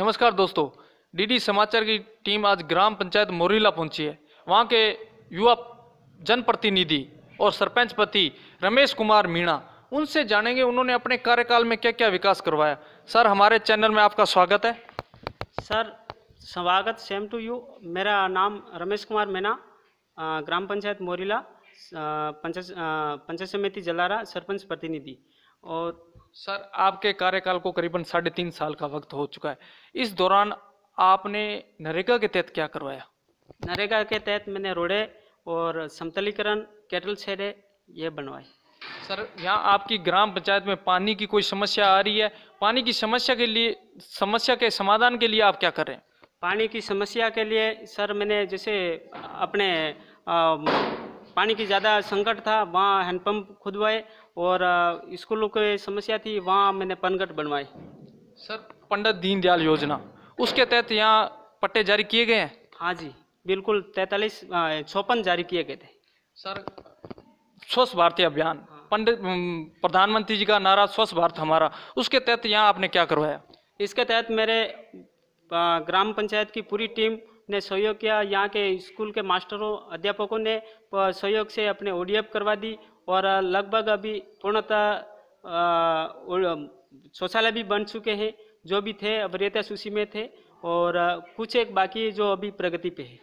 नमस्कार दोस्तों डीडी समाचार की टीम आज ग्राम पंचायत मोरीला पहुंची है वहां के युवा जनप्रतिनिधि और सरपंच पति रमेश कुमार मीणा उनसे जानेंगे उन्होंने अपने कार्यकाल में क्या क्या विकास करवाया सर हमारे चैनल में आपका स्वागत है सर स्वागत सेम टू यू मेरा नाम रमेश कुमार मीणा ग्राम पंचायत मोरीला पंचायत पंचायत समिति जलारा सरपंच प्रतिनिधि और सर आपके कार्यकाल को करीबन साढ़े तीन साल का वक्त हो चुका है इस दौरान आपने नरेगा के तहत क्या करवाया नरेगा के तहत मैंने रोड़े और समतलीकरण कैटल छेड़े ये बनवाए सर यहाँ आपकी ग्राम पंचायत में पानी की कोई समस्या आ रही है पानी की समस्या के लिए समस्या के समाधान के लिए आप क्या कर रहे हैं पानी की समस्या के लिए सर मैंने जैसे अपने पानी की ज़्यादा संकट था वहाँ हैंडपम्प खुदवाए और स्कूलों की समस्या थी वहाँ मैंने पनगट बनवाए सर पंडित दीनदयाल योजना उसके तहत यहाँ पट्टे जारी किए गए हैं हाँ जी बिल्कुल तैतालीस छप्पन जारी किए गए थे सर स्वच्छ भारतीय अभियान हाँ। पंडित प्रधानमंत्री जी का नारा स्वच्छ भारत हमारा उसके तहत यहाँ आपने क्या करवाया इसके तहत मेरे ग्राम पंचायत की पूरी टीम ने सहयोग किया यहाँ के स्कूल के मास्टरों अध्यापकों ने सहयोग से अपने ओडीएफ करवा दी और लगभग अभी पूर्णतः शौचालय भी बन चुके हैं जो भी थे अब रेता सूची में थे और कुछ एक बाकी जो अभी प्रगति पे है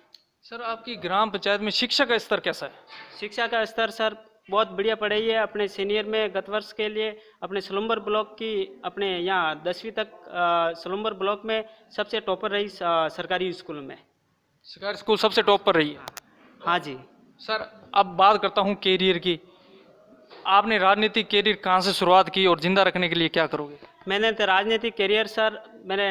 सर आपकी ग्राम पंचायत में शिक्षा का स्तर कैसा है शिक्षा का स्तर सर बहुत बढ़िया पढ़ाई है अपने सीनियर में गत वर्ष के लिए अपने सलम्बर ब्लॉक की अपने यहाँ दसवीं तक सलम्बर ब्लॉक में सबसे टॉपर रही सरकारी स्कूल में शिकार स्कूल सबसे टॉप पर रही है हाँ जी सर अब बात करता हूँ कैरियर की आपने राजनीतिक कैरियर कहाँ से शुरुआत की और जिंदा रखने के लिए क्या करोगे मैंने तो राजनीतिक कैरियर सर मैंने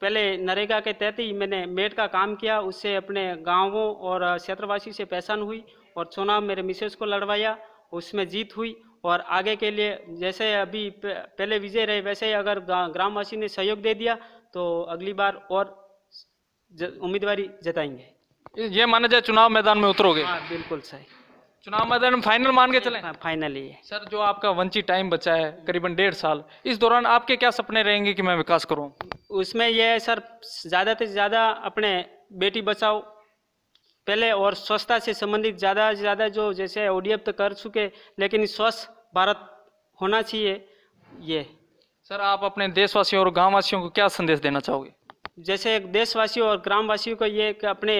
पहले नरेगा के तहत ही मैंने मेट का काम किया उससे अपने गांवों और क्षेत्रवासी से पहचान हुई और चुनाव मेरे मिसेस को लड़वाया उसमें जीत हुई और आगे के लिए जैसे अभी पहले विजय रहे वैसे ही अगर ग्रामवासी ने सहयोग दे दिया तो अगली बार और उम्मीदवारी जताएंगे ये माना जाए चुनाव मैदान में उतरोगे हाँ, बिल्कुल सही चुनाव मैदान में फाइनल मान के चले फाइनल हाँ, ही सर जो आपका वंची टाइम बचा है करीबन डेढ़ साल इस दौरान आपके क्या सपने रहेंगे कि मैं विकास करूँ उसमें यह है सर ज़्यादा से ज़्यादा अपने बेटी बचाओ पहले और स्वच्छता से संबंधित ज़्यादा से ज़्यादा जो जैसे ओडीएफ तो कर चुके लेकिन स्वच्छ भारत होना चाहिए ये सर आप अपने देशवासियों और गाँव वासियों को क्या संदेश देना चाहोगे जैसे देशवासियों और ग्रामवासियों को ये कि अपने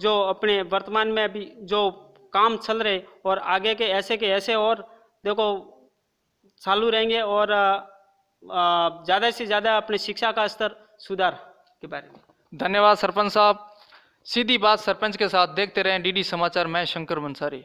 जो अपने वर्तमान में अभी जो काम चल रहे और आगे के ऐसे के ऐसे और देखो चालू रहेंगे और ज़्यादा से ज़्यादा अपने शिक्षा का स्तर सुधार के बारे में धन्यवाद सरपंच साहब सीधी बात सरपंच के साथ देखते रहें डीडी समाचार मैं शंकर मंसारी